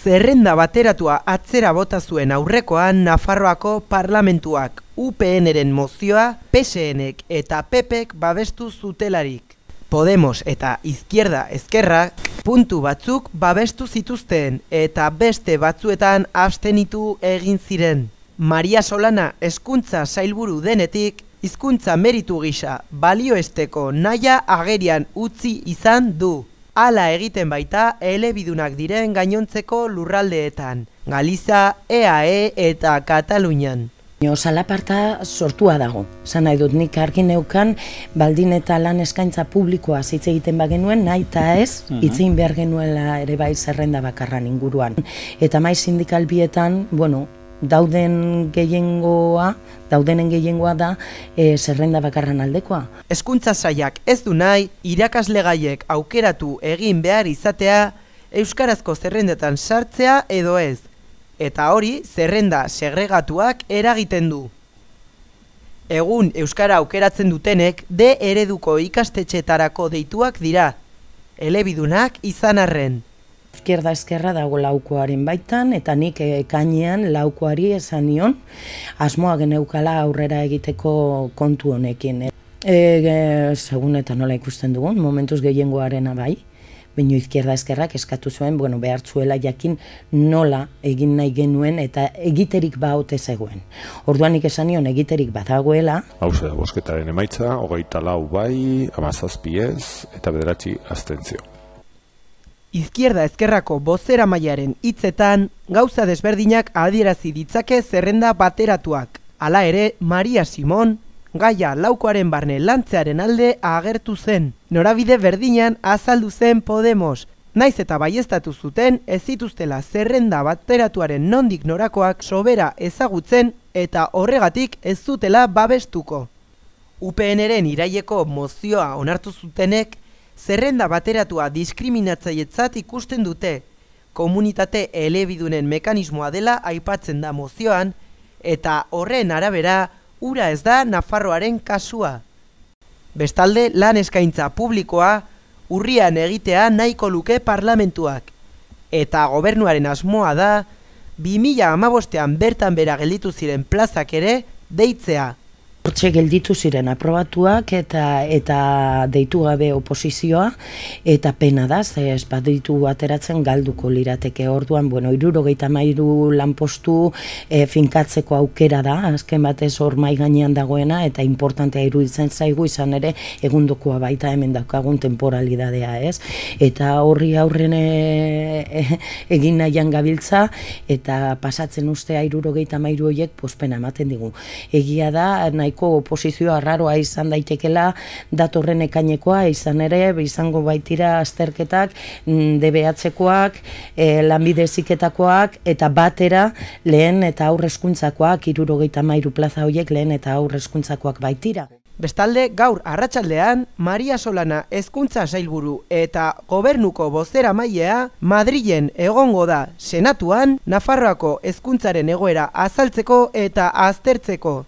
zerrenda bateratua atzera bota zuen aurrekoan Nafarroako parlamentuak UPNren mozioa PSNek eta PPek babestu zutelarik. Podemos eta izquierda ezkerra puntu batzuk babestu zituzten eta beste batzuetan abstenitu egin ziren. Maria Solana eskuntza sailburu denetik hizkuntza meritu gisa balioesteko naia agerian utzi izan du. Hala egiten baita elebidunak diren gainontzeko lurraldeetan, Galiza, EAE e eta Katalunian. Salaparta sortua dago. Zan nahi dut nik argi neukan baldin eta lan eskaintza publikoa zitze egiten bagenuen nahi eta ez mhm. itzin behar genuela ere bai zerrenda bakarran inguruan. Eta mai sindikal bietan, bueno, dauden gehiengoa, daudenen gehiengoa da eh, zerrenda bakarran aldekoa. Hezkuntza saiak ez du nahi irakaslegaiek aukeratu egin behar izatea euskarazko zerrendetan sartzea edo ez. Eta hori zerrenda segregatuak eragiten du. Egun euskara aukeratzen dutenek de ereduko ikastetxetarako deituak dira elebidunak izan arren izkierda eskerra dago laukoaren baitan, eta nik eh, ekainean laukoari esan nion, asmoa geneukala aurrera egiteko kontu honekin. Eh. E, segun eta nola ikusten dugun, momentuz gehiengoaren bai, baino izkierda eskerrak eskatu zuen, bueno, behartzuela jakin nola egin nahi genuen eta egiterik ba haute zegoen. Orduan nik esan nion egiterik badagoela. Hau bosketaren emaitza, hogeita lau bai, amazazpiez eta bederatzi astentzio. Izquierda eskerrako bozera mailaren hitzetan gauza desberdinak adierazi ditzake zerrenda bateratuak. Hala ere, Maria Simon Gaia laukoaren barne lantzearen alde agertu zen. Norabide berdinan azaldu zen Podemos. Naiz eta baiestatu zuten ez zituztela zerrenda bateratuaren nondik norakoak sobera ezagutzen eta horregatik ez zutela babestuko. UPNren iraileko mozioa onartu zutenek zerrenda bateratua diskriminatzaietzat ikusten dute, komunitate elebidunen mekanismoa dela aipatzen da mozioan, eta horren arabera, ura ez da Nafarroaren kasua. Bestalde, lan eskaintza publikoa, urrian egitea nahiko luke parlamentuak, eta gobernuaren asmoa da, 2000 amabostean bertan bera gelditu ziren plazak ere, deitzea hortxe gelditu ziren aprobatuak eta eta deitu gabe oposizioa eta pena da, ze ez baditu ateratzen galduko lirateke orduan, bueno, iruro mairu lanpostu eh, finkatzeko aukera da, azken batez hor gainean dagoena eta importantea iruditzen zaigu izan ere egundokoa baita hemen daukagun temporalidadea, ez? Eta horri aurren e, egin nahian gabiltza eta pasatzen ustea iruro gehi mairu horiek pospena ematen digu. Egia da, nahiko aurreko oposizioa arraroa izan daitekela datorren ekainekoa izan ere izango baitira azterketak mm, debeatzekoak e, eh, lanbideziketakoak eta batera lehen eta aurrezkuntzakoak irurogeita mairu plaza hoiek lehen eta aurrezkuntzakoak baitira. Bestalde, gaur arratsaldean Maria Solana hezkuntza sailburu eta gobernuko bozera mailea Madrilen egongo da senatuan Nafarroako hezkuntzaren egoera azaltzeko eta aztertzeko.